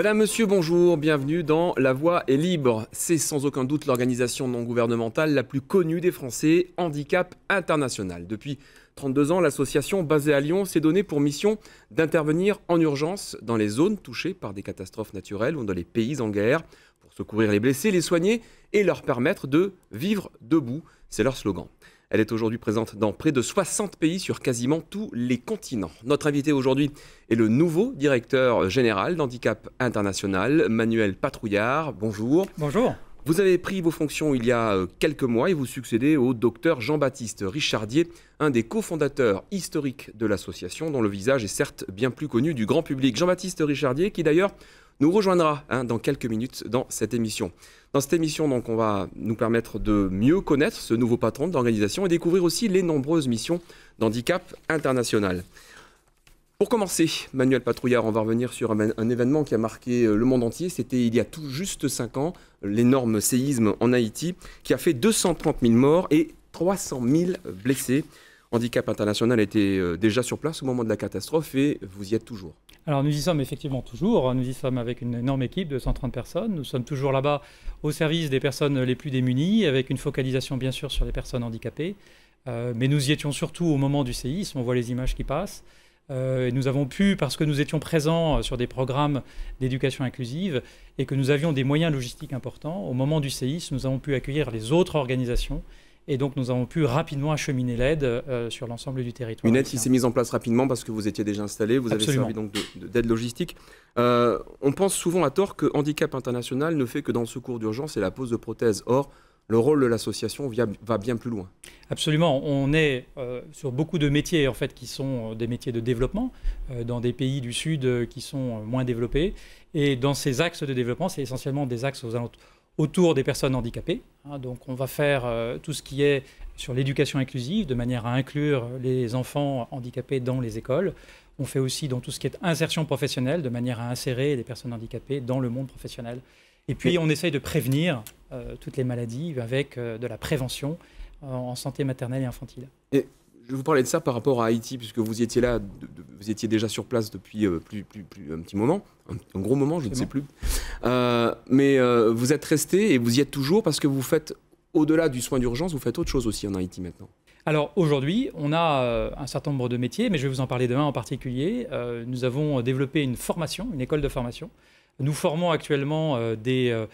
Madame, monsieur, bonjour, bienvenue dans La Voix est libre. C'est sans aucun doute l'organisation non gouvernementale la plus connue des Français, Handicap International. Depuis 32 ans, l'association basée à Lyon s'est donnée pour mission d'intervenir en urgence dans les zones touchées par des catastrophes naturelles ou dans les pays en guerre pour secourir les blessés, les soigner et leur permettre de vivre debout. C'est leur slogan. Elle est aujourd'hui présente dans près de 60 pays sur quasiment tous les continents. Notre invité aujourd'hui est le nouveau directeur général d'Handicap International, Manuel Patrouillard. Bonjour. Bonjour. Vous avez pris vos fonctions il y a euh, quelques mois et vous succédez au docteur Jean-Baptiste Richardier, un des cofondateurs historiques de l'association dont le visage est certes bien plus connu du grand public. Jean-Baptiste Richardier qui d'ailleurs nous rejoindra hein, dans quelques minutes dans cette émission. Dans cette émission, donc, on va nous permettre de mieux connaître ce nouveau patron d'organisation et découvrir aussi les nombreuses missions d'handicap international. Pour commencer, Manuel Patrouillard, on va revenir sur un, événement qui a marqué euh, le monde entier. C'était il y a tout juste cinq ans, l'énorme séisme en Haïti, qui a fait 230 000 morts et 300 000 blessés. Handicap International était euh, déjà sur place au moment de la catastrophe et vous y êtes toujours. Alors nous y sommes effectivement toujours, nous y sommes avec une énorme équipe de 130 personnes, nous sommes toujours là-bas au service des personnes les plus démunies, avec une focalisation bien sûr sur les personnes handicapées, euh, mais nous y étions surtout au moment du séisme, on voit les images qui passent, euh, et nous avons pu, parce que nous étions présents euh, sur des programmes d'éducation inclusive et que nous avions des moyens logistiques importants, au moment du séisme, nous avons pu accueillir les autres organisations et donc, nous avons pu rapidement acheminer l'aide euh, sur l'ensemble du territoire. Une aide qui s'est mise en place rapidement parce que vous étiez déjà installé, vous avez servi donc d'aide logistique. Euh, on pense souvent à tort que Handicap International ne fait que dans le secours d'urgence et la pose de prothèses. Or, le rôle de l'association va bien plus loin. Absolument. On est euh, sur beaucoup de métiers en fait qui sont des métiers de développement dans des pays du Sud qui sont moins développés. Et dans ces axes de développement, c'est essentiellement des axes aux alentours autour des personnes handicapées. Hein, donc on va faire euh, tout ce qui est sur l'éducation inclusive, de manière à inclure les enfants handicapés dans les écoles. On fait aussi dans tout ce qui est insertion professionnelle, de manière à insérer les personnes handicapées dans le monde professionnel. Et puis on essaye de prévenir euh, toutes les maladies avec euh, de la prévention en santé maternelle et infantile. Et je vous parlais de ça par rapport à Haïti, puisque vous étiez là, vous étiez déjà sur place depuis euh, plus, un petit moment, un, gros moment, je ne sais plus. Euh, mais euh, vous êtes resté et vous y êtes toujours parce que vous faites, au-delà du soin d'urgence, vous faites autre chose aussi en Haïti maintenant. Alors aujourd'hui, on a un certain nombre de métiers, mais je vais vous en parler demain en particulier. nous avons développé une formation, une école de formation. Nous formons actuellement des,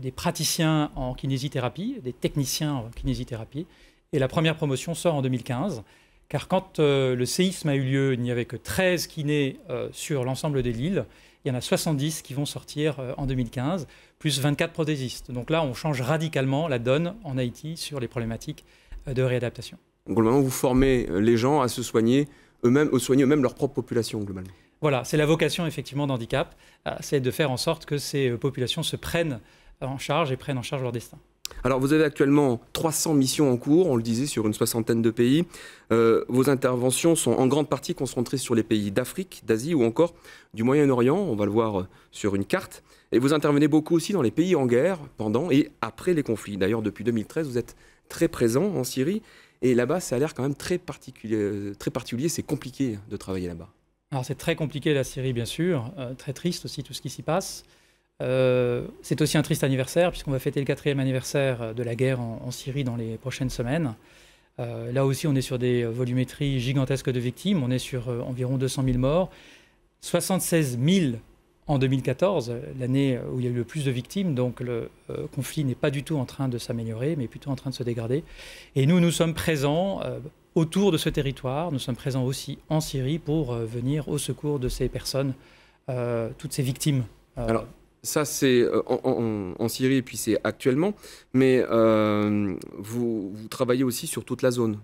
des praticiens en kinésithérapie, des techniciens en kinésithérapie. Et la première promotion sort en 2015. Car quand euh, le séisme a eu lieu, il n'y avait que 13 kinés euh, sur l'ensemble des l'île. Il y en a 70 qui vont sortir euh, en 2015, plus 24 prothésistes. Donc là, on change radicalement la donne en Haïti sur les problématiques de réadaptation. Globalement, vous formez les gens à se soigner eux-mêmes, à soigner eux-mêmes leur propre population, globalement. Voilà, c'est la vocation effectivement d'handicap, c'est de faire en sorte que ces populations se prennent en charge et prennent en charge leur destin. Alors vous avez actuellement 300 missions en cours, on le disait, sur une soixantaine de pays. Euh, vos interventions sont en grande partie concentrées sur les pays d'Afrique, d'Asie ou encore du Moyen-Orient, on va le voir euh, sur une carte. Et vous intervenez beaucoup aussi dans les pays en guerre, pendant et après les conflits. D'ailleurs, depuis 2013, vous êtes très présent en Syrie. Et là-bas, ça a l'air quand même très particulier. Euh, très particulier. C'est compliqué de travailler là-bas. Alors c'est très compliqué la Syrie, bien sûr. très triste aussi tout ce qui s'y passe. Euh, c'est aussi un triste anniversaire, puisqu'on va fêter le quatrième anniversaire de la guerre en, Syrie dans les prochaines semaines. Euh, là aussi, on est sur des volumétries gigantesques de victimes. On est sur euh, environ 200 000 morts, 76 000 en 2014, l'année où il y a eu le plus de victimes. Donc le conflit n'est pas du tout en train de s'améliorer, mais plutôt en train de se dégrader. Et nous, nous sommes présents autour de ce territoire. Nous sommes présents aussi en Syrie pour venir au secours de ces personnes, toutes ces victimes. Alors, ça, c'est euh, en, Syrie, et puis c'est actuellement. Mais euh, vous, travaillez aussi sur toute la zone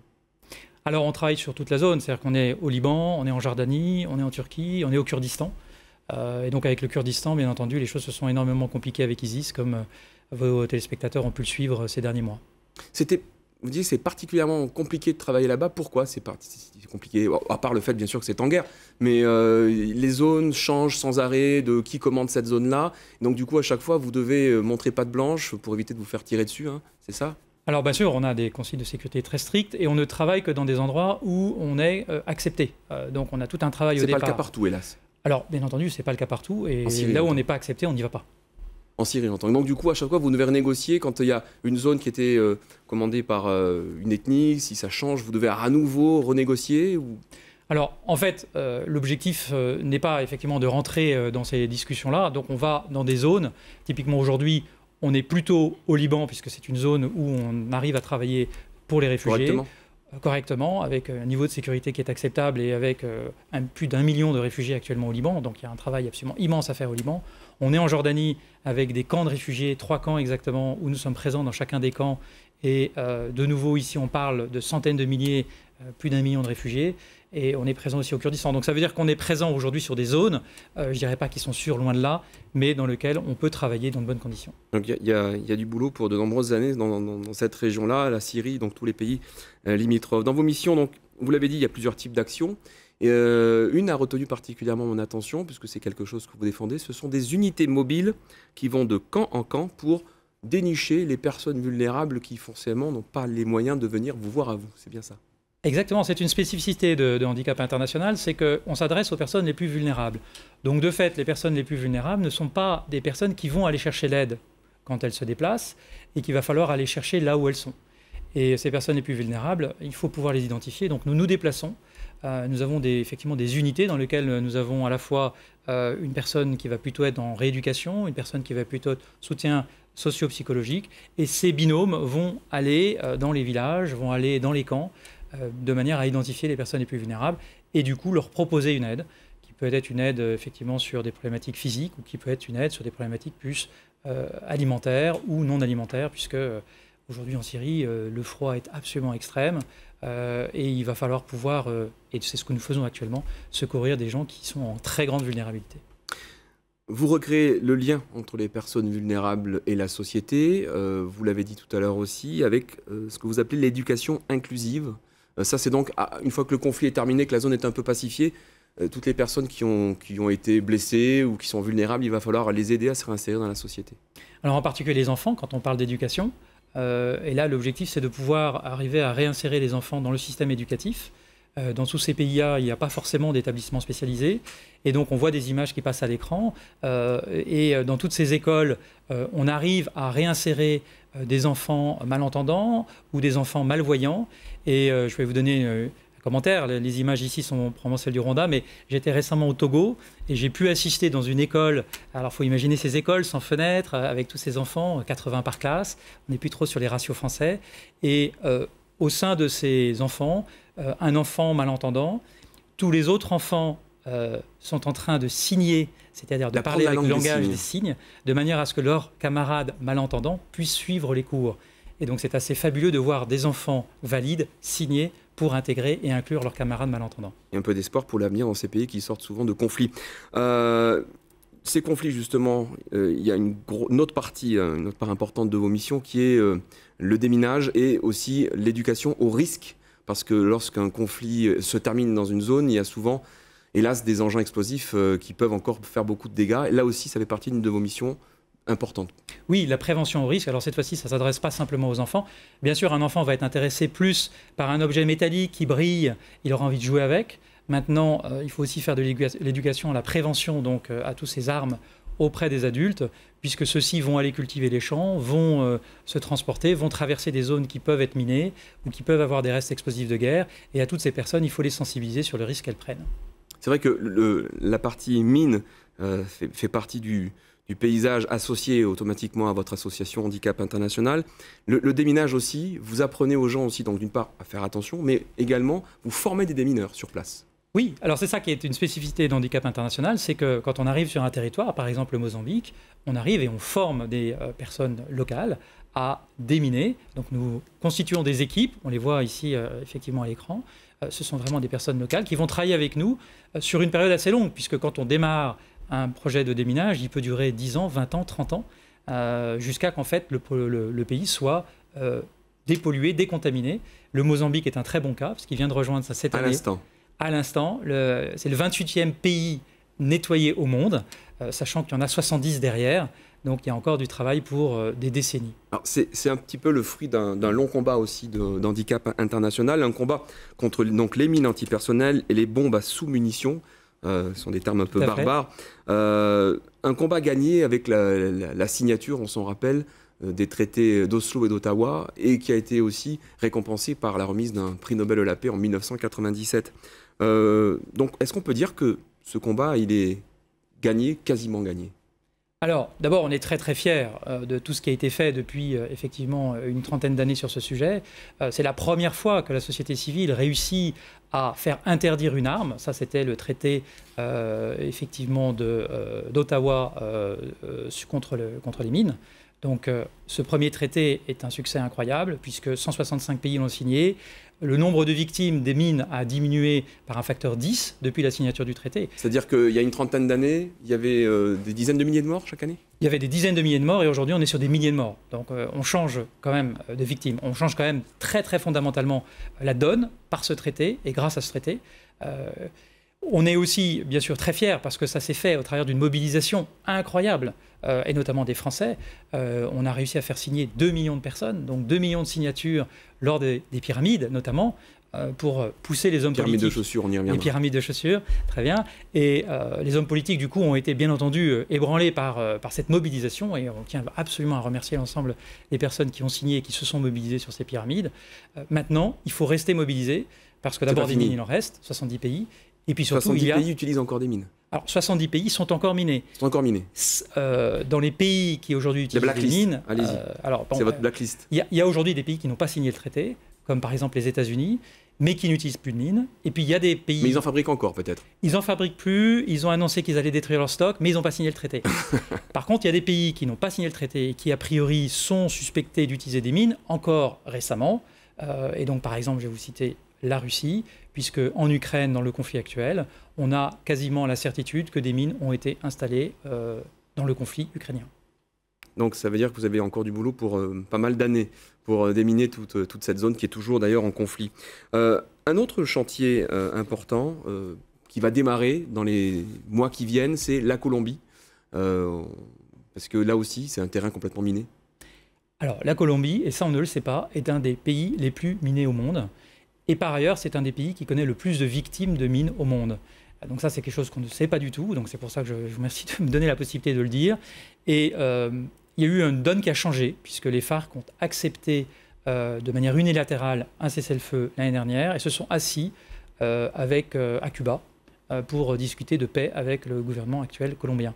Alors, on travaille sur toute la zone. C'est-à-dire qu'on est au Liban, on est en Jordanie, on est en Turquie, on est au Kurdistan. Euh, et donc, avec le Kurdistan, bien entendu, les choses se sont énormément compliquées avec ISIS, comme vos téléspectateurs ont pu le suivre ces derniers mois. C'était vous dites c'est particulièrement compliqué de travailler là-bas. Pourquoi c'est compliqué À part le fait, bien sûr, que c'est en guerre, mais euh, les zones changent sans arrêt de qui commande cette zone-là. Donc, du coup, à chaque fois, vous devez euh, montrer patte blanche pour éviter de vous faire tirer dessus. Hein. C'est ça alors bien sûr, on a des consignes de sécurité très strictes et on ne travaille que dans des endroits où on est euh, accepté. donc on a tout un travail au départ. n'est pas le cas partout, hélas. Alors bien entendu, c'est pas le cas partout et là où on n'est pas accepté, on n'y va pas. Donc du coup, à chaque fois, vous devez renégocier quand il y a une zone qui était euh, commandée par euh, une ethnie, si ça change, vous devez à nouveau renégocier Alors, en fait, euh, l'objectif n'est pas effectivement de rentrer dans ces discussions-là. Donc, on va dans des zones. Typiquement, aujourd'hui, on est plutôt au Liban, puisque c'est une zone où on arrive à travailler pour les réfugiés. Correctement. correctement avec un niveau de sécurité qui est acceptable et avec plus d'un million de réfugiés actuellement au Liban. Donc, il y a un travail absolument immense à faire au Liban. On est en Jordanie avec des camps de réfugiés, trois camps exactement, où nous sommes présents dans chacun des camps. Et euh, de nouveau, ici, on parle de centaines de milliers, euh, plus d'un million de réfugiés. Et on est présent aussi au Kurdistan. Donc ça veut dire qu'on est présent aujourd'hui sur des zones, euh, je ne dirais pas qui sont sûres, loin de là, mais dans lesquelles on peut travailler dans de bonnes conditions. il y, a du boulot pour de nombreuses années dans, cette région-là, la Syrie, donc tous les pays limitrophes. Dans vos missions, donc, vous l'avez dit, il y a plusieurs types d'actions. Euh, une a retenu particulièrement mon attention, puisque c'est quelque chose que vous défendez, ce sont des unités mobiles qui vont de camp en camp pour dénicher les personnes vulnérables qui forcément n'ont pas les moyens de venir vous voir à vous. C'est bien ça. Exactement, c'est une spécificité de, de Handicap International, c'est qu'on s'adresse aux personnes les plus vulnérables. Donc de fait, les personnes les plus vulnérables ne sont pas des personnes qui vont aller chercher l'aide quand elles se déplacent et qu'il va falloir aller chercher là où elles sont. Et ces personnes les plus vulnérables, il faut pouvoir les identifier, donc nous nous déplaçons euh, nous avons des, effectivement des unités dans lesquelles nous avons à la fois euh, une personne qui va plutôt être en rééducation, une personne qui va plutôt être soutien socio-psychologique, et ces binômes vont aller euh, dans les villages, vont aller dans les camps, de manière à identifier les personnes les plus vulnérables et du coup leur proposer une aide, qui peut être une aide effectivement sur des problématiques physiques ou qui peut être une aide sur des problématiques plus alimentaires ou non alimentaires, puisque Aujourd'hui en Syrie, euh, le froid est absolument extrême euh, et il va falloir pouvoir, euh, et c'est ce que nous faisons actuellement, secourir des gens qui sont en très grande vulnérabilité. Vous recréez le lien entre les personnes vulnérables et la société, vous l'avez dit tout à l'heure aussi, avec ce que vous appelez l'éducation inclusive. ça, c'est donc, ah, une fois que le conflit est terminé, que la zone est un peu pacifiée, toutes les personnes qui ont, qui ont été blessées ou qui sont vulnérables, il va falloir les aider à se réinsérer dans la société. Alors en particulier les enfants, quand on parle d'éducation, euh, et là, l'objectif, c'est de pouvoir arriver à réinsérer les enfants dans le système éducatif. Euh, dans tous ces pays-là, il n'y a pas forcément d'établissements spécialisés. Et donc, on voit des images qui passent à l'écran. Euh, et dans toutes ces écoles, on arrive à réinsérer des enfants malentendants ou des enfants malvoyants. Et je vais vous donner commentaires. Les, images ici sont probablement celles du Rwanda, mais j'étais récemment au Togo et j'ai pu assister dans une école. Alors, faut imaginer ces écoles sans fenêtres, euh, avec tous ces enfants, 80 euh, par classe. On n'est plus trop sur les ratios français. Et euh, au sein de ces enfants, un enfant malentendant, tous les autres enfants sont en train de signer, c'est-à-dire de parler avec le langage des signes. des signes, de manière à ce que leurs camarades malentendants puissent suivre les cours. Et donc c'est assez fabuleux de voir des enfants valides signer pour intégrer et inclure leurs camarades malentendants. Et un peu d'espoir pour l'avenir dans ces pays qui sortent souvent de conflits. Euh, ces conflits, justement, euh, il y a une, autre partie, euh, une autre part importante de vos missions qui est le déminage et aussi l'éducation au risque. Parce que lorsqu'un conflit se termine dans une zone, il y a souvent, hélas, des engins explosifs qui peuvent encore faire beaucoup de dégâts. Et là aussi, ça fait partie d'une de vos missions, importante. Oui, la prévention au risque, alors cette fois-ci, ça ne s'adresse pas simplement aux enfants. Bien sûr, un enfant va être intéressé plus par un objet métallique qui brille, il aura envie de jouer avec. Maintenant, euh, il faut aussi faire de l'éducation à la prévention, donc euh, à tous ces armes auprès des adultes, puisque ceux-ci vont aller cultiver les champs, vont euh, se transporter, vont traverser des zones qui peuvent être minées ou qui peuvent avoir des restes explosifs de guerre. Et à toutes ces personnes, il faut les sensibiliser sur le risque qu'elles prennent. C'est vrai que la partie mine fait, partie du, du paysage associé automatiquement à votre association Handicap International. Le, déminage aussi, vous apprenez aux gens aussi, donc d'une part, à faire attention, mais également, vous formez des démineurs sur place. Oui, alors c'est ça qui est une spécificité d'handicap international, c'est que quand on arrive sur un territoire, par exemple le Mozambique, on arrive et on forme des euh, personnes locales à déminer. Donc nous constituons des équipes, on les voit ici euh, effectivement à l'écran. Euh, ce sont vraiment des personnes locales qui vont travailler avec nous sur une période assez longue, puisque quand on démarre un projet de déminage, il peut durer 10 ans, 20 ans, 30 ans, euh, jusqu'à qu'en fait le, pays soit euh, dépollué, décontaminé. Le Mozambique est un très bon cas, parce qu'il vient de rejoindre ça cette à année. À l'instant. À l'instant, c'est le 28e pays nettoyé au monde, euh, sachant qu'il y en a 70 derrière. Donc il y a encore du travail pour des décennies. C'est un petit peu le fruit d'un long combat aussi d'handicap international, un combat contre donc, les mines antipersonnelles et les bombes à sous-munitions. Euh, ce sont des termes un peu barbares. Euh, un combat gagné avec la, signature, on s'en rappelle, euh, des traités d'Oslo et d'Ottawa et qui a été aussi récompensé par la remise d'un prix Nobel de la paix en 1997. donc est-ce qu'on peut dire que ce combat, il est gagné, quasiment gagné alors, d'abord, on est très très fiers euh, de tout ce qui a été fait depuis euh, effectivement euh, une trentaine d'années sur ce sujet. c'est la première fois que la société civile réussit à faire interdire une arme. Ça, c'était le traité effectivement d'Ottawa contre, le, contre les mines. Donc, ce premier traité est un succès incroyable puisque 165 pays l'ont signé le nombre de victimes des mines a diminué par un facteur 10 depuis la signature du traité. C'est-à-dire qu'il y a une trentaine d'années, il y avait euh, des dizaines de milliers de morts chaque année Il y avait des dizaines de milliers de morts et aujourd'hui on est sur des milliers de morts. Donc euh, on change quand même euh, de victimes, on change quand même très très fondamentalement la donne par ce traité et grâce à ce traité. On est aussi, bien sûr, très fiers parce que ça s'est fait au travers d'une mobilisation incroyable, euh, et notamment des Français. Euh, on a réussi à faire signer 2 millions de personnes, donc 2 millions de signatures lors des, pyramides, notamment, euh, pour pousser les hommes pyramides politiques. Pyramides de chaussures, on y revient. Les pyramides de chaussures, très bien. Et les hommes politiques, du coup, ont été bien entendu ébranlés par, cette mobilisation, et on tient absolument à remercier l'ensemble des personnes qui ont signé et qui se sont mobilisées sur ces pyramides. maintenant, il faut rester mobilisé Parce que d'abord, il en reste, 70 pays. Et puis 70 pays utilisent encore des mines. Alors 70 pays sont encore minés. Sont encore minés. Euh, dans les pays qui aujourd'hui utilisent des mines, allez-y. Euh, c'est votre euh, blacklist. Il y a, aujourd'hui des pays qui n'ont pas signé le traité, comme par exemple les États-Unis, mais qui n'utilisent plus de mines. Et puis il y a des pays. Mais ils en fabriquent encore peut-être. Ils en fabriquent plus. Ils ont annoncé qu'ils allaient détruire leur stock, mais ils n'ont pas signé le traité. par contre, il y a des pays qui n'ont pas signé le traité et qui a priori sont suspectés d'utiliser des mines encore récemment. et donc par exemple, je vais vous citer la Russie, puisque en Ukraine, dans le conflit actuel, on a quasiment la certitude que des mines ont été installées euh, dans le conflit ukrainien. Donc ça veut dire que vous avez encore du boulot pour euh, pas mal d'années pour euh, déminer toute, cette zone qui est toujours d'ailleurs en conflit. un autre chantier important qui va démarrer dans les mois qui viennent, c'est la Colombie. parce que là aussi, c'est un terrain complètement miné. Alors la Colombie, et ça on ne le sait pas, est un des pays les plus minés au monde. Et par ailleurs, c'est un des pays qui connaît le plus de victimes de mines au monde. Donc ça, c'est quelque chose qu'on ne sait pas du tout. Donc c'est pour ça que je, vous remercie de me donner la possibilité de le dire. Et euh, il y a eu une donne qui a changé, puisque les FARC ont accepté euh, de manière unilatérale un cessez-le-feu l'année dernière et se sont assis euh, avec, à Cuba pour discuter de paix avec le gouvernement actuel colombien.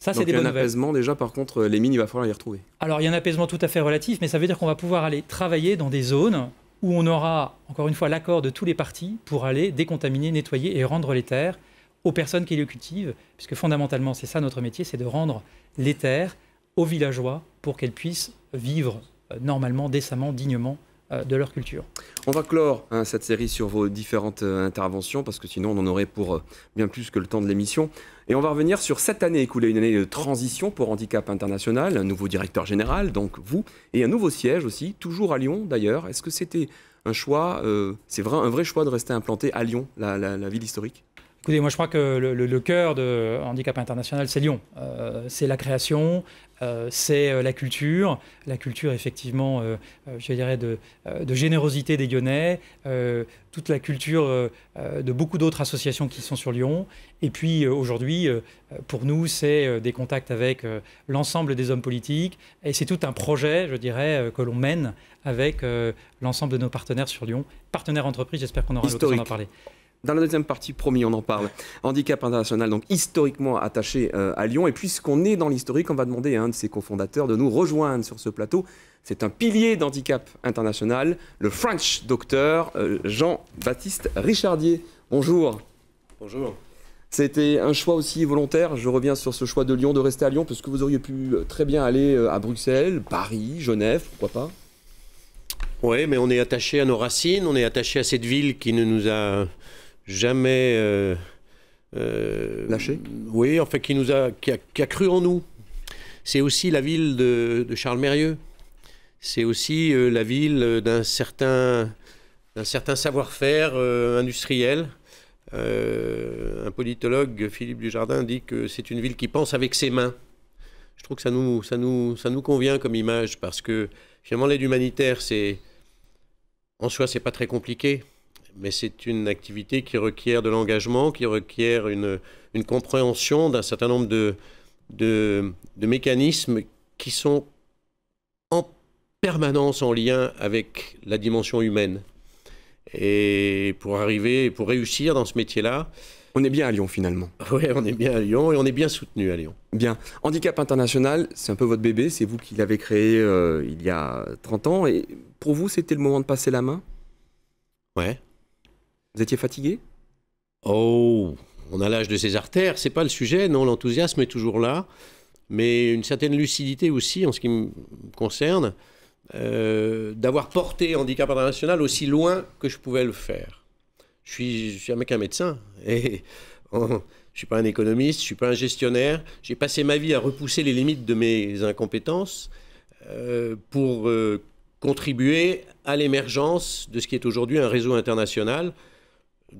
Ça, c'est des il y a un apaisement déjà, par contre, les mines, il va falloir les retrouver. Alors, il y a un apaisement tout à fait relatif, mais ça veut dire qu'on va pouvoir aller travailler dans des zones où on aura, encore une fois, l'accord de tous les partis pour aller décontaminer, nettoyer et rendre les terres aux personnes qui les cultivent, puisque fondamentalement, c'est ça notre métier, c'est de rendre les terres aux villageois pour qu'elles puissent vivre euh, normalement, décemment, dignement euh, de leur culture. On va clore hein, cette série sur vos différentes euh, interventions parce que sinon on en aurait pour euh, bien plus que le temps de l'émission. Et on va revenir sur cette année écoulée, une année de transition pour Handicap International, un nouveau directeur général, donc vous, et un nouveau siège aussi, toujours à Lyon d'ailleurs. Est-ce que c'était un choix, c'est vrai, un vrai choix de rester implanté à Lyon, la ville historique Écoutez, moi je crois que le, cœur de Handicap International, c'est Lyon. Euh, c'est la création, euh, c'est euh, la culture. La culture, effectivement, je dirais, de, de, générosité des Lyonnais, toute la culture de beaucoup d'autres associations qui sont sur Lyon. Et puis aujourd'hui, pour nous, c'est des contacts avec l'ensemble des hommes politiques. Et c'est tout un projet, je dirais, que l'on mène avec l'ensemble de nos partenaires sur Lyon. Partenaires entreprises, j'espère qu'on aura l'occasion d'en parler. Dans la deuxième partie, promis, on en parle. Handicap international, donc historiquement attaché euh, à Lyon. Et puisqu'on est dans l'historique, on va demander à un de ses cofondateurs de nous rejoindre sur ce plateau. C'est un pilier d'handicap international, le French docteur euh, Jean-Baptiste Richardier. Bonjour. Bonjour. C'était un choix aussi volontaire. Je reviens sur ce choix de Lyon, de rester à Lyon, parce que vous auriez pu euh, très bien aller à Bruxelles, Paris, Genève, pourquoi pas Oui, mais on est attaché à nos racines, on est attaché à cette ville qui ne nous a jamais euh, euh, lâché. Oui, fait, qui nous a qui, a, cru en nous. C'est aussi la ville de, Charles Mérieux. C'est aussi euh, la ville d'un certain d'un certain savoir-faire industriel. un politologue, Philippe Dujardin, dit que c'est une ville qui pense avec ses mains. Je trouve que ça nous, ça nous, ça nous convient comme image parce que finalement l'aide humanitaire, c'est en soi, c'est pas très compliqué mais c'est une activité qui requiert de l'engagement, qui requiert une, une compréhension d'un certain nombre de, de, mécanismes qui sont en permanence en lien avec la dimension humaine. Et pour arriver, pour réussir dans ce métier-là, on est bien à Lyon finalement. Oui, on est bien à Lyon et on est bien soutenu à Lyon. Bien. Handicap International, c'est un peu votre bébé, c'est vous qui l'avez créé euh, il y a 30 ans. Et pour vous, c'était le moment de passer la main Ouais. Vous étiez fatigué Oh, on a l'âge de ses artères, c'est pas le sujet, non, l'enthousiasme est toujours là, mais une certaine lucidité aussi en ce qui me concerne, euh, d'avoir porté handicap international aussi loin que je pouvais le faire. Je suis, suis un mec, un médecin, et ne je suis pas un économiste, je suis pas un gestionnaire, j'ai passé ma vie à repousser les limites de mes incompétences euh, pour euh, contribuer à l'émergence de ce qui est aujourd'hui un réseau international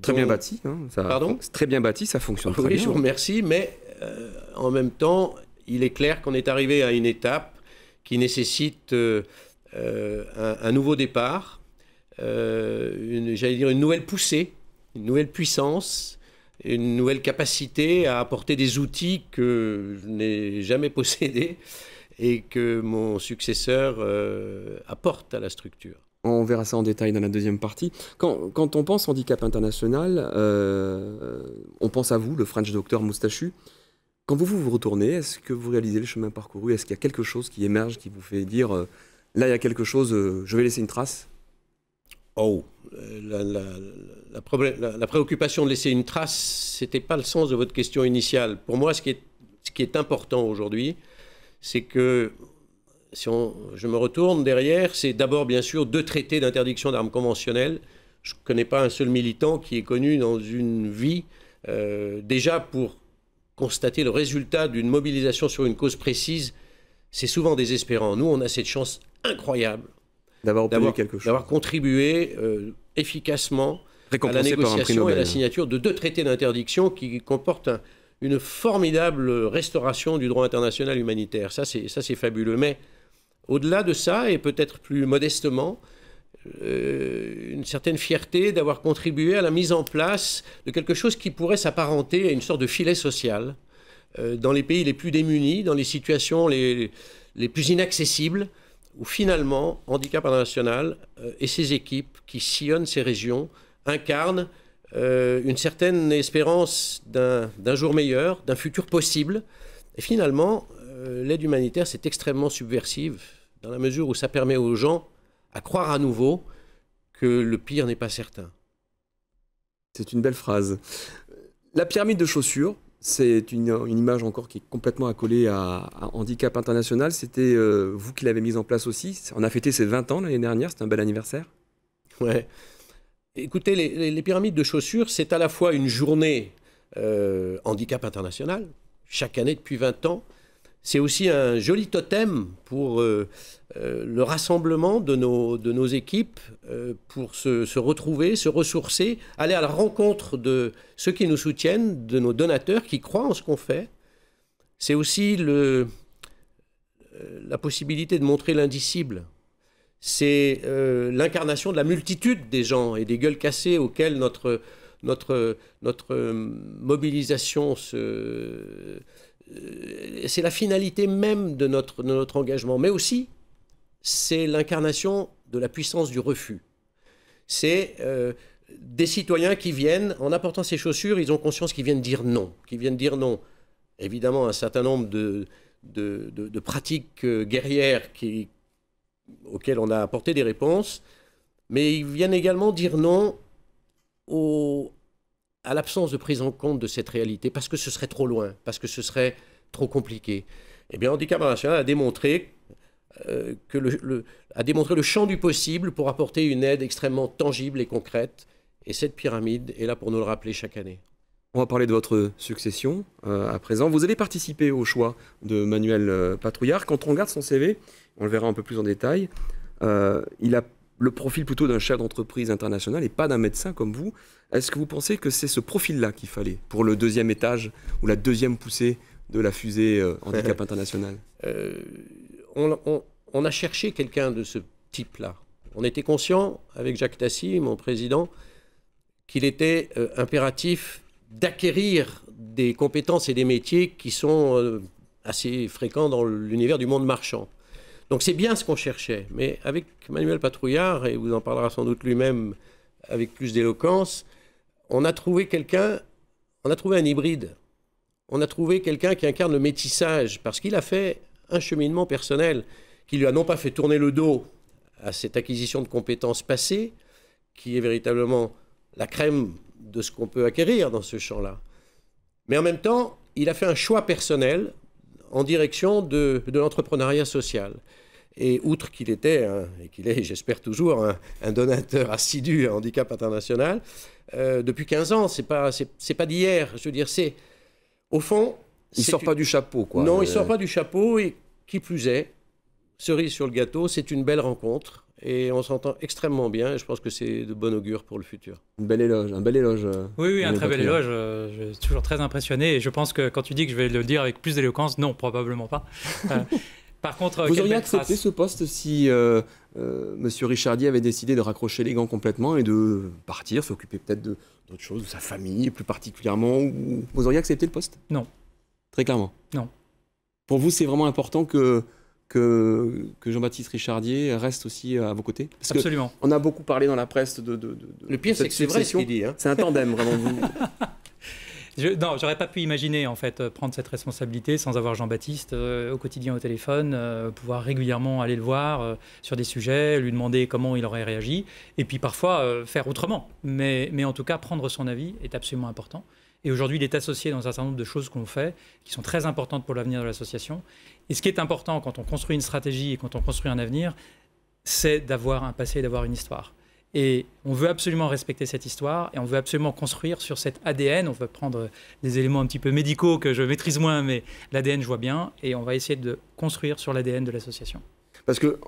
Très bien bâti. Hein, ça pardon Très bien bâti, ça fonctionne très bien. je vous hein. remercie, mais euh, en même temps, il est clair qu'on est arrivé à une étape qui nécessite euh, euh, un, un, nouveau départ, j'allais dire une nouvelle poussée, une nouvelle puissance, une nouvelle capacité à apporter des outils que je n'ai jamais possédés et que mon successeur apporte à la structure. On verra ça en détail dans la deuxième partie. Quand, on pense handicap international, euh, on pense à vous, le French Docteur Moustachu. Quand vous vous retournez, est-ce que vous réalisez le chemin parcouru Est-ce qu'il y a quelque chose qui émerge, qui vous fait dire euh, là, il y a quelque chose, euh, je vais laisser une trace Oh, la, préoccupation de laisser une trace, c'était pas le sens de votre question initiale. Pour moi, ce qui est important aujourd'hui, c'est que si on, je me retourne derrière, c'est d'abord bien sûr deux traités d'interdiction d'armes conventionnelles. Je ne connais pas un seul militant qui est connu dans une vie euh, déjà pour constater le résultat d'une mobilisation sur une cause précise. C'est souvent désespérant. Nous, on a cette chance incroyable d'avoir quelque chose, d'avoir contribué euh, efficacement à la négociation et à la signature de deux traités d'interdiction qui comportent une formidable restauration du droit international humanitaire. Ça, c'est fabuleux. Mais au-delà de ça, et peut-être plus modestement, euh, une certaine fierté d'avoir contribué à la mise en place de quelque chose qui pourrait s'apparenter à une sorte de filet social euh, dans les pays les plus démunis, dans les situations les, plus inaccessibles, où finalement Handicap International euh, et ses équipes qui sillonnent ces régions incarnent une certaine espérance d'un jour meilleur, d'un futur possible. Et finalement, euh, l'aide humanitaire, c'est extrêmement subversive dans la mesure où ça permet aux gens à croire à nouveau que le pire n'est pas certain. C'est une belle phrase. La pyramide de chaussures, c'est une, image encore qui est complètement accolée à, Handicap International. C'était euh, vous qui l'avez mise en place aussi. On a fêté ses 20 ans l'année dernière, c'est un bel anniversaire. Ouais. Écoutez, les, pyramides de chaussures, c'est à la fois une journée euh, Handicap International, chaque année depuis 20 ans, c'est aussi un joli totem pour euh, euh, le rassemblement de nos, de nos équipes euh, pour se, retrouver, se ressourcer, aller à la rencontre de ceux qui nous soutiennent, de nos donateurs qui croient en ce qu'on fait. C'est aussi la possibilité de montrer l'indicible. C'est l'incarnation de la multitude des gens et des gueules cassées auxquelles notre, notre, notre mobilisation se euh, c'est la finalité même de notre, notre engagement, mais aussi c'est l'incarnation de la puissance du refus. C'est euh, des citoyens qui viennent, en apportant ces chaussures, ils ont conscience qu'ils viennent dire non, qu'ils viennent dire non. Évidemment, un certain nombre de, de, pratiques euh, guerrières auxquelles on a apporté des réponses, mais ils viennent également dire non aux, à l'absence de prise en compte de cette réalité, parce que ce serait trop loin, parce que ce serait trop compliqué, et eh bien, Handicap International a démontré, euh, que le, a démontré le champ du possible pour apporter une aide extrêmement tangible et concrète. Et cette pyramide est là pour nous le rappeler chaque année. On va parler de votre succession euh, à présent. Vous allez participer au choix de Manuel euh, Patrouillard. Quand on regarde son CV, on le verra un peu plus en détail, il a le profil plutôt d'un chef d'entreprise international et pas d'un médecin comme vous. Est-ce que vous pensez que c'est ce profil-là qu'il fallait pour le deuxième étage ou la deuxième poussée de la fusée euh, handicap international euh, on, a cherché quelqu'un de ce type-là. On était conscient, avec Jacques Tassi, mon président, qu'il était euh, impératif d'acquérir des compétences et des métiers qui sont assez fréquents dans l'univers du monde marchand. Donc c'est bien ce qu'on cherchait. Mais avec Manuel Patrouillard, et vous en parlera sans doute lui-même avec plus d'éloquence, on a trouvé quelqu'un, on a trouvé un hybride. On a trouvé quelqu'un qui incarne le métissage, parce qu'il a fait un cheminement personnel qui lui a non pas fait tourner le dos à cette acquisition de compétences passées, qui est véritablement la crème de ce qu'on peut acquérir dans ce champ-là. Mais en même temps, il a fait un choix personnel en direction de l'entrepreneuriat social. Et outre qu'il était, hein, et qu'il est, j'espère toujours, hein, un, donateur assidu à Handicap International, euh, depuis 15 ans, c'est pas, c'est, pas d'hier. Je veux dire, c'est, au fond... Il sort pas du chapeau, quoi. Non, il euh. sort pas du chapeau, et qui plus est, cerise sur le gâteau, c'est une belle rencontre. Et on s'entend extrêmement bien, et je pense que c'est de bon augure pour le futur. Une belle éloge, un bel éloge. Euh, oui, oui, un très bel éloge. Je suis toujours très impressionné, et je pense que quand tu dis que je vais le dire avec plus d'éloquence, non, probablement pas. Par contre, euh, vous auriez accepté ce poste si euh, euh, M. Richardier avait décidé de raccrocher les gants complètement et de partir, s'occuper peut-être de, d'autres choses, de sa famille plus particulièrement. Vous auriez accepté le poste Non. Très clairement. Non. Pour vous, c'est vraiment important que que, que Jean-Baptiste Richardier reste aussi à vos côtés Parce Absolument. on a beaucoup parlé dans la presse de. de, de le pire, c'est que c'est vrai ce qu'il dit. Hein. C'est un tandem, vraiment. Je, non, j'aurais pas pu imaginer en fait euh, prendre cette responsabilité sans avoir Jean-Baptiste euh, au quotidien au téléphone, euh, pouvoir régulièrement aller le voir sur des sujets, lui demander comment il aurait réagi, et puis parfois faire autrement. Mais, mais en tout cas, prendre son avis est absolument important. Et aujourd'hui, il est associé dans un certain nombre de choses qu'on fait, qui sont très importantes pour l'avenir de l'association. Et ce qui est important quand on construit une stratégie et quand on construit un avenir, c'est d'avoir un passé et d'avoir une histoire. Et on veut absolument respecter cette histoire et on veut absolument construire sur cet ADN. On veut prendre des éléments un petit peu médicaux que je maîtrise moins, mais l'ADN, je vois bien. Et on va essayer de construire sur l'ADN de l'association. Parce que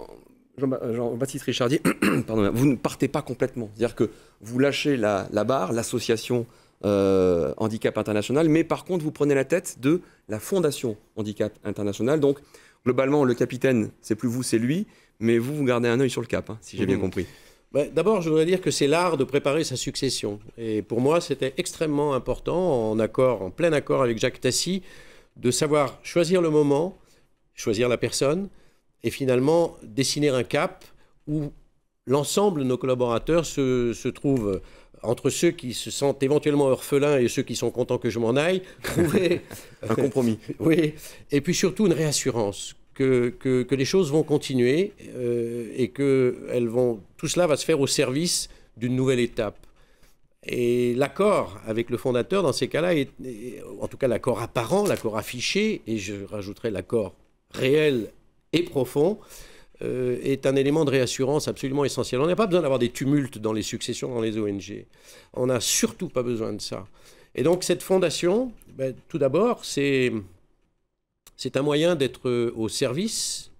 Jean-Baptiste Richardier, pardon, vous ne partez pas complètement. C'est-à-dire que vous lâchez la, barre, l'association euh, Handicap International, mais par contre, vous prenez la tête de la Fondation Handicap International. Donc, globalement, le capitaine, c'est plus vous, c'est lui, mais vous, vous gardez un œil sur le cap, hein, si j'ai bien mmh. compris. Bah, d'abord, je voudrais dire que c'est l'art de préparer sa succession. Et pour moi, c'était extrêmement important, en plein accord avec Jacques Tassi, de savoir choisir le moment, choisir la personne, et finalement dessiner un cap où l'ensemble de nos collaborateurs se, trouvent euh, entre ceux qui se sentent éventuellement orphelins et ceux qui sont contents que je m'en aille, trouver un compromis. oui, et puis surtout une réassurance que, les choses vont continuer euh, et que elles vont, tout cela va se faire au service d'une nouvelle étape. Et l'accord avec le fondateur, dans ces cas-là, est, en tout cas l'accord apparent, l'accord affiché, et je rajouterai l'accord réel et profond, euh, est un élément de réassurance absolument essentiel. On n'a pas besoin d'avoir des tumultes dans les successions dans les ONG. On n'a surtout pas besoin de ça. Et donc cette fondation, ben, tout d'abord, c'est c'est un moyen d'être euh, au service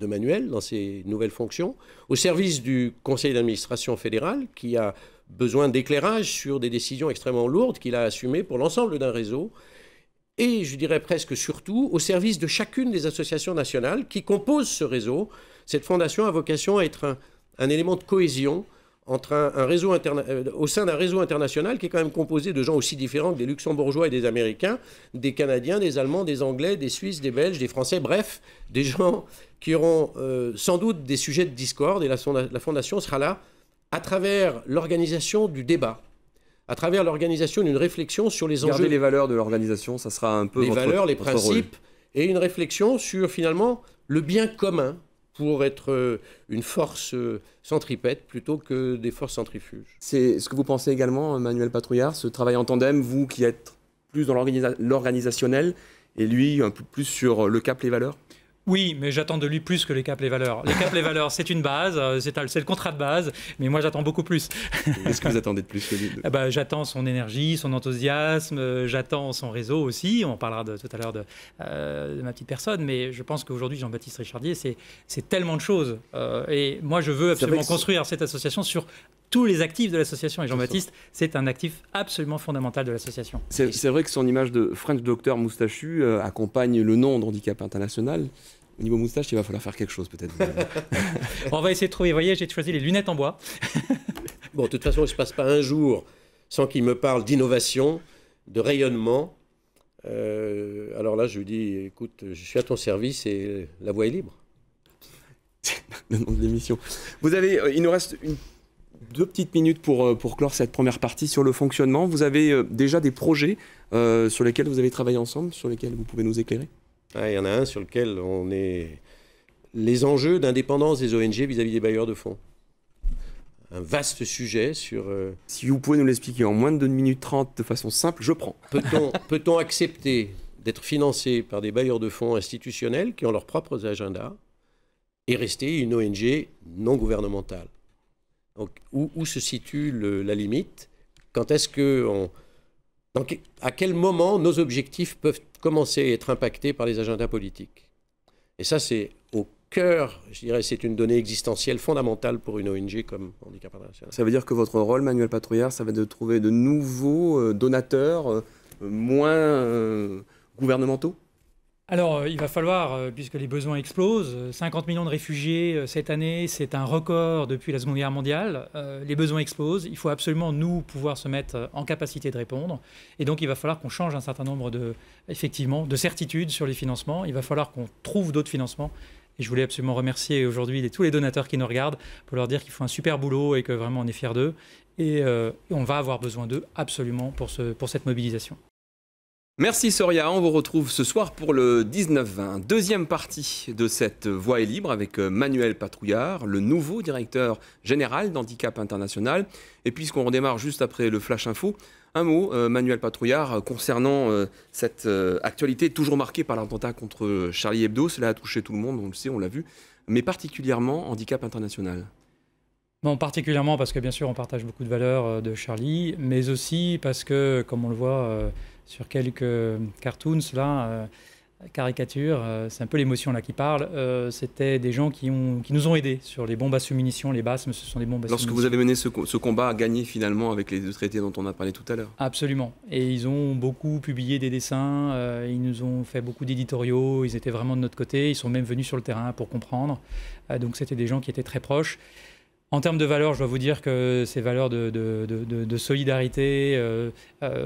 de Manuel dans ses nouvelles fonctions, au service du conseil d'administration fédéral qui a besoin d'éclairage sur des décisions extrêmement lourdes qu'il a assumées pour l'ensemble d'un réseau, et je dirais presque surtout au service de chacune des associations nationales qui composent ce réseau. Cette fondation a vocation à être un, élément de cohésion un, réseau euh, au sein d'un réseau international qui est quand même composé de gens aussi différents que des Luxembourgeois et des Américains, des Canadiens, des Allemands, des Anglais, des Suisses, des Belges, des Français, bref, des gens qui auront euh, sans doute des sujets de discorde et la, Fondation sera là à travers l'organisation du débat à travers l'organisation d'une réflexion sur les enjeux. Garder les valeurs de l'organisation, ça sera un peu. Les valeurs, les principes, et une réflexion sur finalement le bien commun pour être euh, une force euh, centripète plutôt que des forces centrifuges. C'est ce que vous pensez également, Manuel Patrouillard, ce travail en tandem, vous qui êtes plus dans l'organisationnel et lui un peu plus sur le cap, les valeurs oui, mais j'attends de lui plus que les caps, les valeurs. Les caps, les valeurs, c'est une base, euh, c'est le contrat de base, mais moi j'attends beaucoup plus. Qu'est-ce que vous attendez de plus que lui ah bah, J'attends son énergie, son enthousiasme, euh, j'attends son réseau aussi. On parlera de, tout à l'heure de, euh, ma petite personne, mais je pense qu'aujourd'hui, Jean-Baptiste Richardier, c'est tellement de choses. et moi, je veux absolument construire cette association sur tous les actifs de l'association. Et Jean-Baptiste, c'est un actif absolument fondamental de l'association. C'est vrai que son image de French Docteur moustachu euh, accompagne le nom de handicap international. Au niveau moustache, il va falloir faire quelque chose peut-être. On va essayer de trouver. Vous voyez, j'ai choisi les lunettes en bois. bon, de toute façon, il ne se passe pas un jour sans qu'il me parle d'innovation, de rayonnement. Euh, alors là, je lui dis, écoute, je suis à ton service et la voie est libre. le nom de l'émission. Vous avez, euh, il nous reste une deux petites minutes pour, euh, pour clore cette première partie sur le fonctionnement. Vous avez euh, déjà des projets euh, sur lesquels vous avez travaillé ensemble, sur lesquels vous pouvez nous éclairer Il y en a un sur lequel on est... Les enjeux d'indépendance des ONG vis-à-vis des bailleurs de fonds. Un vaste sujet sur... Si vous pouvez nous l'expliquer en moins de 2 minutes 30 de façon simple, je prends. Peut-on accepter d'être financé par des bailleurs de fonds institutionnels qui ont leurs propres agendas et rester une ONG non gouvernementale donc, où, se situe la limite Quand est-ce que à quel moment nos objectifs peuvent commencer à être impactés par les agendas politiques Et ça, c'est au cœur, je dirais, c'est une donnée existentielle fondamentale pour une ONG comme Handicap International. Ça veut dire que votre rôle, Manuel Patrouillard, ça va être de trouver de nouveaux euh, donateurs euh, moins euh, gouvernementaux alors, euh, il va falloir, euh, puisque les besoins explosent, 50 euh, millions de réfugiés cette année, c'est un record depuis la Seconde Guerre mondiale. Les besoins explosent, il faut absolument, nous, pouvoir se mettre en capacité de répondre. Et donc, il va falloir qu'on change un certain nombre de, effectivement, de certitudes sur les financements. Il va falloir qu'on trouve d'autres financements. Et je voulais absolument remercier aujourd'hui tous les donateurs qui nous regardent pour leur dire qu'ils font un super boulot et que vraiment on est fiers d'eux. Et, on va avoir besoin d'eux absolument pour cette mobilisation. Merci Soria, on vous retrouve ce soir pour le 19-20, deuxième partie de cette Voix est libre avec euh, Manuel Patrouillard, le nouveau directeur général d'Handicap International. Et puisqu'on redémarre juste après le Flash Info, un mot, euh, Manuel Patrouillard, concernant euh, cette actualité toujours marquée par l'attentat contre Charlie Hebdo. Cela a touché tout le monde, on le sait, on l'a vu, mais particulièrement Handicap International. Bon, particulièrement parce que bien sûr on partage beaucoup de valeurs de Charlie, mais aussi parce que, comme on le voit sur quelques cartoons, là, euh, caricatures, euh, c'est un peu l'émotion là qui parle. Euh, c'était des gens qui, qui nous ont aidés sur les bombes à sous-munitions, les basmes, ce sont des bombes à Lorsque vous avez mené ce, combat à gagner finalement avec les deux traités dont on a parlé tout à l'heure Absolument. Et ils ont beaucoup publié des dessins, ils nous ont fait beaucoup d'éditoriaux, ils étaient vraiment de notre côté, ils sont même venus sur le terrain pour comprendre. donc c'était des gens qui étaient très proches. En termes de valeurs, je dois vous dire que ces valeurs de, de, de, solidarité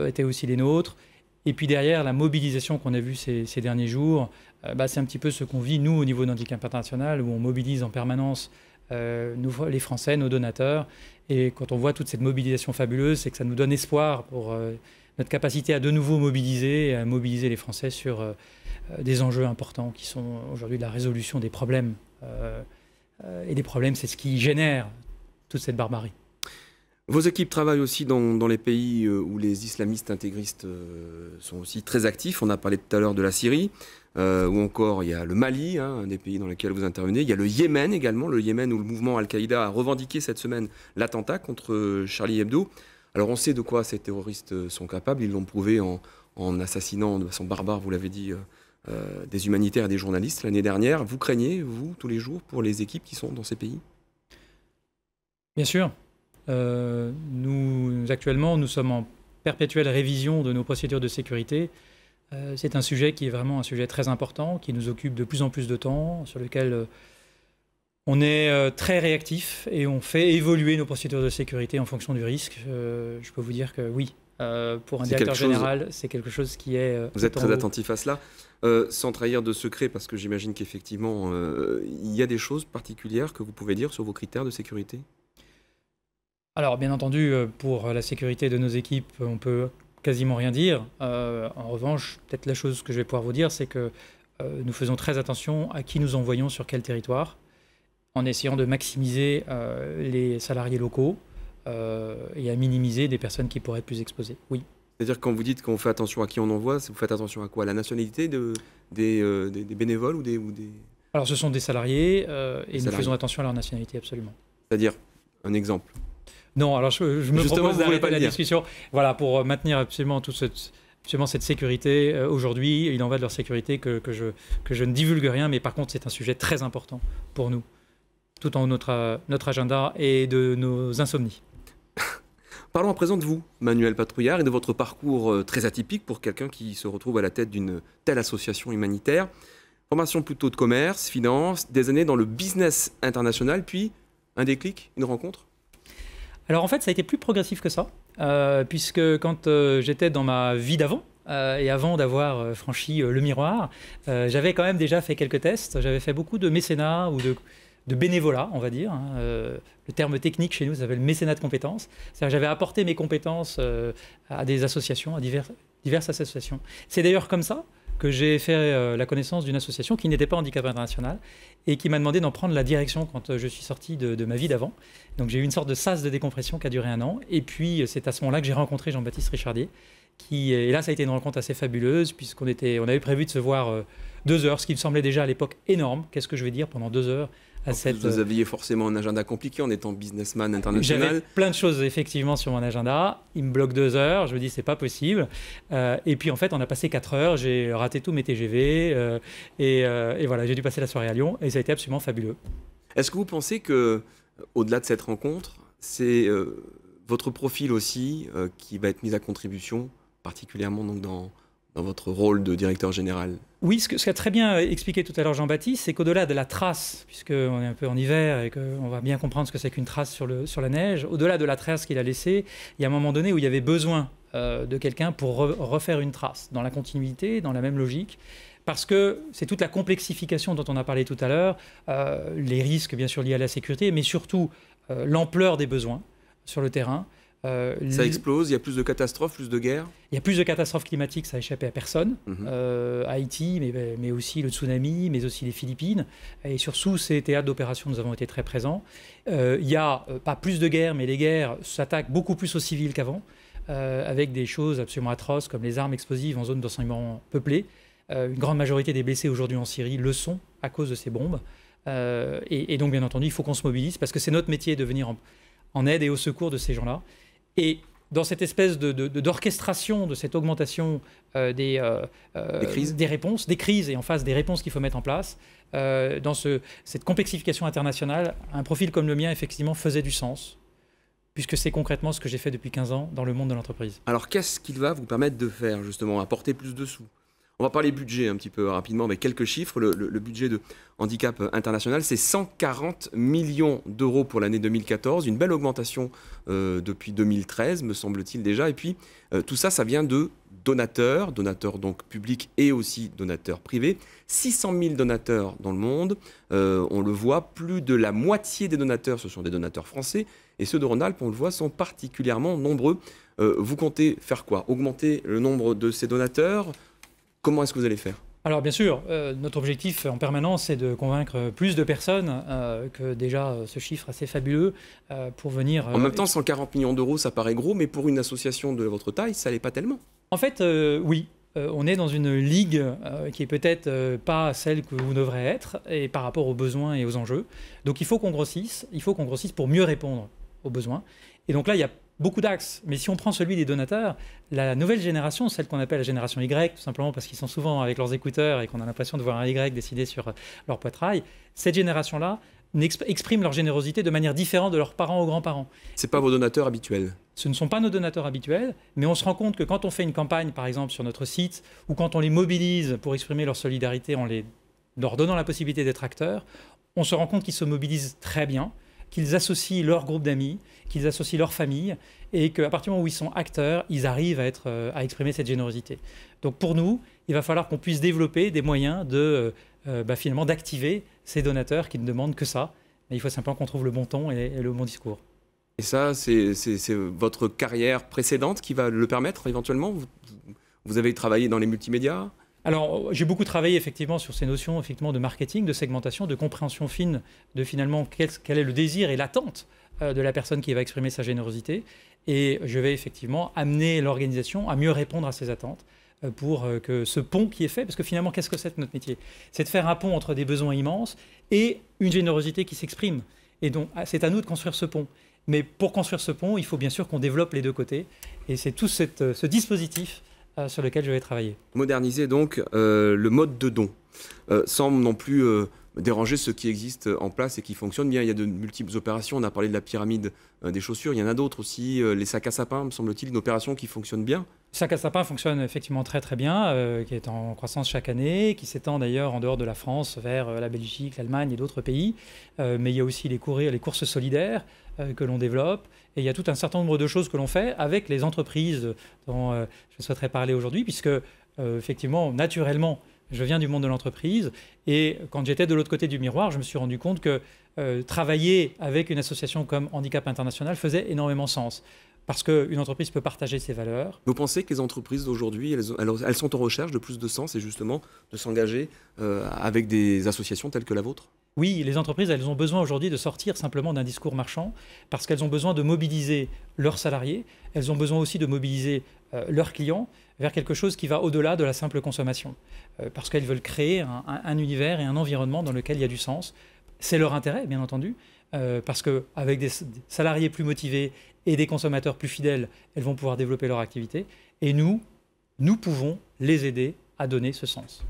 étaient aussi les nôtres. Et puis derrière, la mobilisation qu'on a vue ces, derniers jours, euh, bah, c'est un petit peu ce qu'on vit, nous, au niveau d'Handicap International, où on mobilise en permanence euh, nous, les Français, nos donateurs. Et quand on voit toute cette mobilisation fabuleuse, c'est que ça nous donne espoir pour euh, notre capacité à de nouveau mobiliser, à mobiliser les Français sur des enjeux importants qui sont aujourd'hui la résolution des problèmes. et les problèmes, c'est ce qui génère toute cette barbarie. Vos équipes travaillent aussi dans, les pays euh, où les islamistes intégristes euh, sont aussi très actifs. On a parlé tout à l'heure de la Syrie, euh, ou encore il y a le Mali, hein, un des pays dans lesquels vous intervenez. Il y a le Yémen également, le Yémen où le mouvement Al-Qaïda a revendiqué cette semaine l'attentat contre Charlie Hebdo. Alors on sait de quoi ces terroristes sont capables. Ils l'ont prouvé en, assassinant de façon barbare, vous l'avez dit, des humanitaires et des journalistes l'année dernière. Vous craignez, vous, tous les jours, pour les équipes qui sont dans ces pays Bien sûr. Euh, nous, actuellement, nous sommes en perpétuelle révision de nos procédures de sécurité. Euh, c'est un sujet qui est vraiment un sujet très important, qui nous occupe de plus en plus de temps, sur lequel euh, on est très réactif et on fait évoluer nos procédures de sécurité en fonction du risque. je peux vous dire que oui, pour un directeur général, c'est quelque chose qui est. vous êtes très attentif à cela. sans trahir de secret, parce que j'imagine qu'effectivement, il y a des choses particulières que vous pouvez dire sur vos critères de sécurité alors, bien entendu, euh, pour la sécurité de nos équipes, on peut quasiment rien dire. Euh, en revanche, peut-être la chose que je vais pouvoir vous dire, c'est que euh, nous faisons très attention à qui nous envoyons sur quel territoire, en essayant de maximiser les salariés locaux et à minimiser des personnes qui pourraient être plus exposées. Oui. C'est-à-dire quand vous dites qu'on fait attention à qui on envoie, vous faites attention à quoi La nationalité des, bénévoles ou des, Alors ce sont des salariés et nous faisons attention à leur nationalité absolument. C'est-à-dire, un exemple, non, alors je, me Justement, propose d'arrêter la discussion. Voilà, pour euh, maintenir absolument toute cette, absolument cette sécurité euh, aujourd'hui, il en va de leur sécurité que, que, je, que je ne divulgue rien, mais par contre c'est un sujet très important pour nous, tout en haut de notre, euh, notre agenda et de nos insomnies. Parlons à présent de vous, Manuel Patrouillard, et de votre parcours très atypique pour quelqu'un qui se retrouve à la tête d'une telle association humanitaire. Formation plutôt de commerce, finance, des années dans le business international, puis un déclic, une rencontre alors en fait, ça a été plus progressif que ça, euh, puisque quand euh, j'étais dans ma vie d'avant, euh, et avant d'avoir franchi le miroir, j'avais quand même déjà fait quelques tests. J'avais fait beaucoup de mécénat ou de, bénévolat, on va dire. Hein. le terme technique chez nous s'appelle mécénat de compétences. C'est-à-dire j'avais apporté mes compétences à des associations, à diverses associations. C'est d'ailleurs comme ça que j'ai fait euh, la connaissance d'une association qui n'était pas handicap international et qui m'a demandé d'en prendre la direction quand euh, je suis sorti de, ma vie d'avant. Donc j'ai eu une sorte de sas de décompression qui a duré un an. Et puis euh, c'est à ce moment-là que j'ai rencontré Jean-Baptiste Richardier. Qui, et là, ça a été une rencontre assez fabuleuse puisqu'on on avait prévu de se voir deux heures, ce qui me semblait déjà à l'époque énorme. Qu'est-ce que je vais dire pendant deux heures vous euh, aviez forcément un agenda compliqué en étant businessman international. J'avais plein de choses effectivement sur mon agenda. Il me bloque deux heures. Je me dis c'est pas possible. Euh, et puis en fait, on a passé quatre heures. J'ai raté tous mes TGV euh, et, et, voilà, j'ai dû passer la soirée à Lyon et ça a été absolument fabuleux. Est-ce que vous pensez que, au-delà de cette rencontre, c'est votre profil aussi qui va être mis à contribution, particulièrement donc dans dans votre rôle de directeur général Oui, ce qu'a très bien euh, expliqué tout à l'heure Jean-Baptiste, c'est qu'au-delà de la trace, puisqu'on est un peu en hiver et qu'on va bien comprendre ce que c'est qu'une trace sur, le, sur la neige, au-delà de la trace qu'il a laissée, il y a un moment donné où il y avait besoin euh, de quelqu'un pour refaire une trace, dans la continuité, dans la même logique parce que c'est toute la complexification dont on a parlé tout à l'heure, euh, les risques bien sûr liés à la sécurité, mais surtout l'ampleur des besoins sur le terrain, euh, ça explose, il y a plus de catastrophes, plus de guerres Il y a plus de catastrophes climatiques, ça a échappé à personne. Mhm. Euh, Haïti, mais, aussi le tsunami, mais aussi les Philippines. Et sur ces théâtres d'opération, nous avons été très présents. Euh, il n'y a pas plus de guerres, mais les guerres s'attaquent beaucoup plus aux civils qu'avant, avec des choses absolument atroces comme les armes explosives en zone d'enseignement peuplée. une grande majorité des blessés aujourd'hui en Syrie le sont à cause de ces bombes. Et, donc, bien entendu, il faut qu'on se mobilise parce que c'est notre métier de venir en, en aide et au secours de ces gens-là. Et dans cette espèce d'orchestration de, de, cette augmentation euh, euh, euh, des, réponses, des crises et en face des réponses qu'il faut mettre en place, dans cette complexification internationale, un profil comme le mien, effectivement, faisait du sens, puisque c'est concrètement ce que j'ai fait depuis 15 ans dans le monde de l'entreprise. Alors qu'est-ce qu'il va vous permettre de faire, justement, apporter plus de sous on va parler budget un petit peu rapidement, mais quelques chiffres. Le, budget de handicap international, c'est 140 millions d'euros pour l'année 2014, une belle augmentation euh, depuis 2013, me semble-t-il déjà. Et puis, euh, tout ça, ça vient de donateurs, donateurs donc publics et aussi donateurs privés. 600 000 donateurs dans le monde. Euh, on le voit, plus de la moitié des donateurs, ce sont des donateurs français. Et ceux de Rhône-Alpes, on le voit, sont particulièrement nombreux. vous comptez faire quoi Augmenter le nombre de ces donateurs Comment est-ce que vous allez faire alors bien sûr, euh, notre objectif en permanence, c'est de convaincre plus de personnes euh, que déjà euh, ce chiffre assez fabuleux pour venir... en même temps, 140 millions d'euros, ça paraît gros, mais pour une association de votre taille, ça n'est pas tellement. En fait, oui, on est dans une ligue qui est peut-être pas celle que vous devrez être, et par rapport aux besoins et aux enjeux. Donc il faut qu'on grossisse, il faut qu'on grossisse pour mieux répondre aux besoins. Et donc là, il y a beaucoup d'axes. Mais si on prend celui des donateurs, la nouvelle génération, celle qu'on appelle la génération Y, tout simplement parce qu'ils sont souvent avec leurs écouteurs et qu'on a l'impression de voir un Y décider sur euh, leur poitrail, cette génération-là exprime leur générosité de manière différente de leurs parents ou grands-parents. Ce pas vos donateurs habituels Ce ne sont pas nos donateurs habituels, mais on se rend compte que quand on fait une campagne, par exemple, sur notre site, ou quand on les mobilise pour exprimer leur solidarité en leur donnant la possibilité d'être acteurs, on se rend compte qu'ils se mobilisent très bien, qu'ils associent leur groupe d'amis, qu'ils associent leur famille, et qu'à partir du moment où ils sont acteurs, ils arrivent à, être, euh, à exprimer cette générosité. Donc pour nous, il va falloir qu'on puisse développer des moyens de, euh, euh, bah, finalement d'activer ces donateurs qui ne demandent que ça, mais il faut simplement qu'on trouve le bon ton et, le bon discours. Et ça, c'est votre carrière précédente qui va le permettre éventuellement vous avez travaillé dans les multimédias alors, j'ai beaucoup travaillé effectivement sur ces notions effectivement, de marketing, de segmentation, de compréhension fine de finalement quel, est le désir et l'attente euh, de la personne qui va exprimer sa générosité. Et je vais effectivement amener l'organisation à mieux répondre à ses attentes euh, pour euh, que ce pont qui est fait, parce que finalement, qu'est-ce que c'est notre métier C'est de faire un pont entre des besoins immenses et une générosité qui s'exprime. Et donc, ah, c'est à nous de construire ce pont. Mais pour construire ce pont, il faut bien sûr qu'on développe les deux côtés. Et c'est tout ce dispositif euh, sur lequel je vais travailler. Moderniser donc euh, le mode de don semble euh, sans non plus euh, déranger ce qui existe euh, en place et qui fonctionne bien. Il y a de multiples opérations. On a parlé de la pyramide des chaussures. Il y en a d'autres aussi. les sacs à sapin, me semble-t-il, une opération qui fonctionne bien. Les sac à sapin fonctionne effectivement très très bien, qui est en croissance chaque année, qui s'étend d'ailleurs en dehors de la France vers la Belgique, l'Allemagne et d'autres pays. mais il y a aussi les, les courses solidaires que l'on développe. Et il y a tout un certain nombre de choses que l'on fait avec les entreprises dont je souhaiterais parler aujourd'hui, puisque effectivement, naturellement, je viens du monde de l'entreprise et quand j'étais de l'autre côté du miroir, je me suis rendu compte que euh, travailler avec une association comme Handicap International faisait énormément sens parce qu'une entreprise peut partager ses valeurs. Vous pensez que les entreprises d'aujourd'hui, elles, sont en recherche de plus de sens et justement de s'engager euh, avec des associations telles que la vôtre oui, les entreprises, elles ont besoin aujourd'hui de sortir simplement d'un discours marchand parce qu'elles ont besoin de mobiliser leurs salariés, elles ont besoin aussi de mobiliser euh, leurs clients vers quelque chose qui va au-delà de la simple consommation. Euh, parce qu'elles veulent créer un, univers et un environnement dans lequel il y a du sens. C'est leur intérêt, bien entendu, euh, parce qu'avec des salariés plus motivés et des consommateurs plus fidèles, elles vont pouvoir développer leur activité. Et nous, nous pouvons les aider à donner ce sens.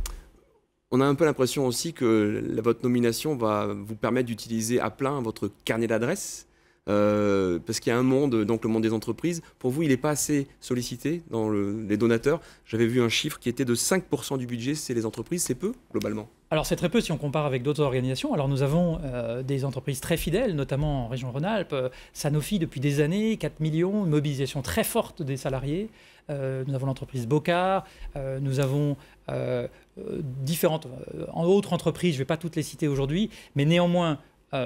On a un peu l'impression aussi que votre nomination va vous permettre d'utiliser à plein votre carnet d'adresses euh, parce qu'il y a un monde, donc le monde des entreprises, pour vous, il n'est pas assez sollicité dans les donateurs. J'avais vu un chiffre qui était de 5% du budget, c'est les entreprises, c'est peu globalement. Alors c'est très peu si on compare avec d'autres organisations. Alors nous avons euh, des entreprises très fidèles, notamment en région Rhône-Alpes, euh, Sanofi depuis des années, 4 millions, mobilisation très forte des salariés. nous avons l'entreprise Bocar, nous avons différentes autres entreprises, je ne vais pas toutes les citer aujourd'hui, mais néanmoins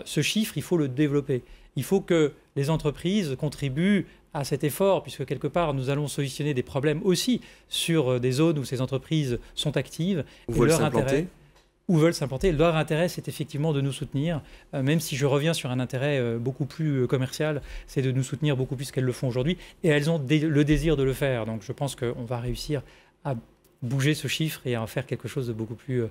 ce chiffre, il faut le développer il faut que les entreprises contribuent à cet effort, puisque quelque part, nous allons solutionner des problèmes aussi sur euh, des zones où ces entreprises sont actives. Où veulent s'implanter. ou veulent s'implanter, leur intérêt, c'est effectivement de nous soutenir, euh, même si je reviens sur un intérêt euh, beaucoup plus commercial, c'est de nous soutenir beaucoup plus qu'elles le font aujourd'hui, et elles ont le désir de le faire. Donc je pense qu'on va réussir à bouger ce chiffre et à en faire quelque chose de beaucoup plus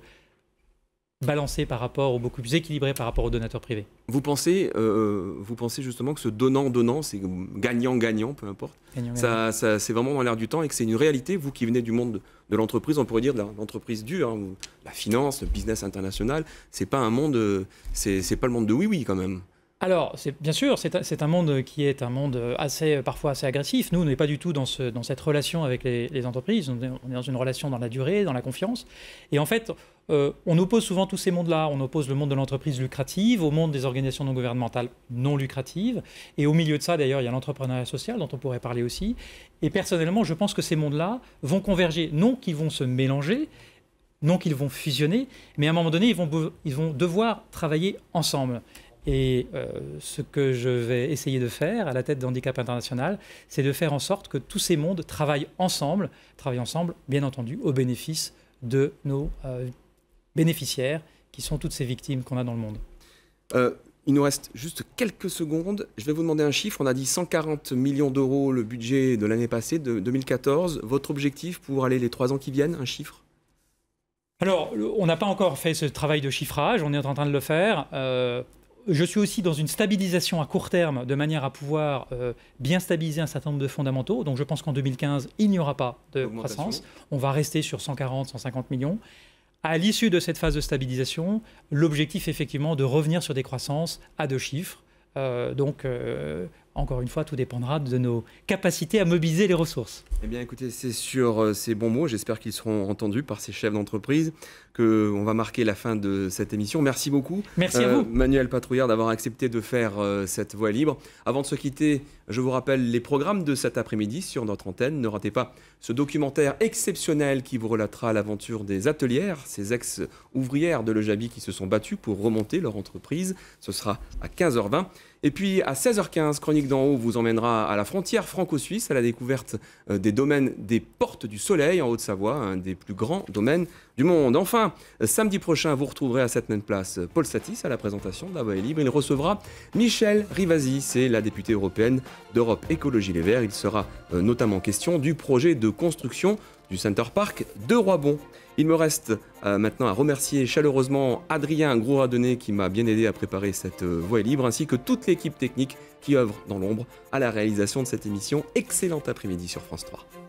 balancé par rapport, ou beaucoup plus équilibré par rapport aux donateurs privés. Vous pensez, euh, vous pensez justement que ce donnant-donnant, c'est gagnant-gagnant, peu importe, gagnant, ça, ça c'est vraiment dans l'air du temps et que c'est une réalité, vous qui venez du monde de, l'entreprise, on pourrait dire de l'entreprise dure, hein, la finance, le business international, c'est pas un monde, c'est pas le monde de oui-oui quand même. Alors, bien sûr, c'est un monde qui est un monde assez, parfois assez agressif. Nous, on n'est pas du tout dans, ce, dans cette relation avec les, entreprises. On est, on est, dans une relation dans la durée, dans la confiance. Et en fait, euh, on oppose souvent tous ces mondes-là. On oppose le monde de l'entreprise lucrative au monde des organisations non gouvernementales non lucratives. Et au milieu de ça, d'ailleurs, il y a l'entrepreneuriat social dont on pourrait parler aussi. Et personnellement, je pense que ces mondes-là vont converger. Non qu'ils vont se mélanger, non qu'ils vont fusionner, mais à un moment donné, ils vont, ils vont devoir travailler ensemble. Et euh, ce que je vais essayer de faire à la tête d'Handicap International, c'est de faire en sorte que tous ces mondes travaillent ensemble, travaillent ensemble, bien entendu, au bénéfice de nos euh, bénéficiaires, qui sont toutes ces victimes qu'on a dans le monde. Euh, il nous reste juste quelques secondes. Je vais vous demander un chiffre. On a dit 140 millions d'euros le budget de l'année passée, de 2014. Votre objectif pour aller les trois ans qui viennent, un chiffre Alors, on n'a pas encore fait ce travail de chiffrage. On est en train de le faire. Euh, je suis aussi dans une stabilisation à court terme de manière à pouvoir euh, bien stabiliser un certain nombre de fondamentaux. Donc je pense qu'en 2015, il n'y aura pas de croissance. On va rester sur 140, 150 millions à l'issue de cette phase de stabilisation, l'objectif effectivement de revenir sur des croissances à deux chiffres. Euh, donc euh, encore une fois, tout dépendra de nos capacités à mobiliser les ressources. Eh bien, écoutez, c'est sur euh, ces bons mots, j'espère qu'ils seront entendus par ces chefs d'entreprise, qu'on va marquer la fin de cette émission. Merci beaucoup. Merci à euh, Manuel Patrouillard d'avoir accepté de faire euh, cette voie libre. Avant de se quitter, je vous rappelle les programmes de cet après-midi sur notre antenne. Ne ratez pas ce documentaire exceptionnel qui vous relatera l'aventure des atelières, ces ex-ouvrières de Le qui se sont battues pour remonter leur entreprise. Ce sera à 15h20. Et puis à 16h15, Chronique d'en haut vous emmènera à la frontière franco-suisse, à la découverte euh, des domaines des Portes du Soleil en Haute-Savoie, un des plus grands domaines du monde. Enfin, euh, samedi prochain, vous retrouverez à cette même place euh, Paul Satis à la présentation d'un et Libre. Il recevra Michel Rivasi, c'est la députée européenne d'Europe Écologie Les Verts. Il sera notamment question du projet de construction du Center Park de Roibon. Il me reste euh, maintenant à remercier chaleureusement Adrien gros qui m'a bien aidé à préparer cette euh, voie libre, ainsi que toute l'équipe technique qui œuvre dans l'ombre à la réalisation de cette émission. Excellent après-midi sur France 3.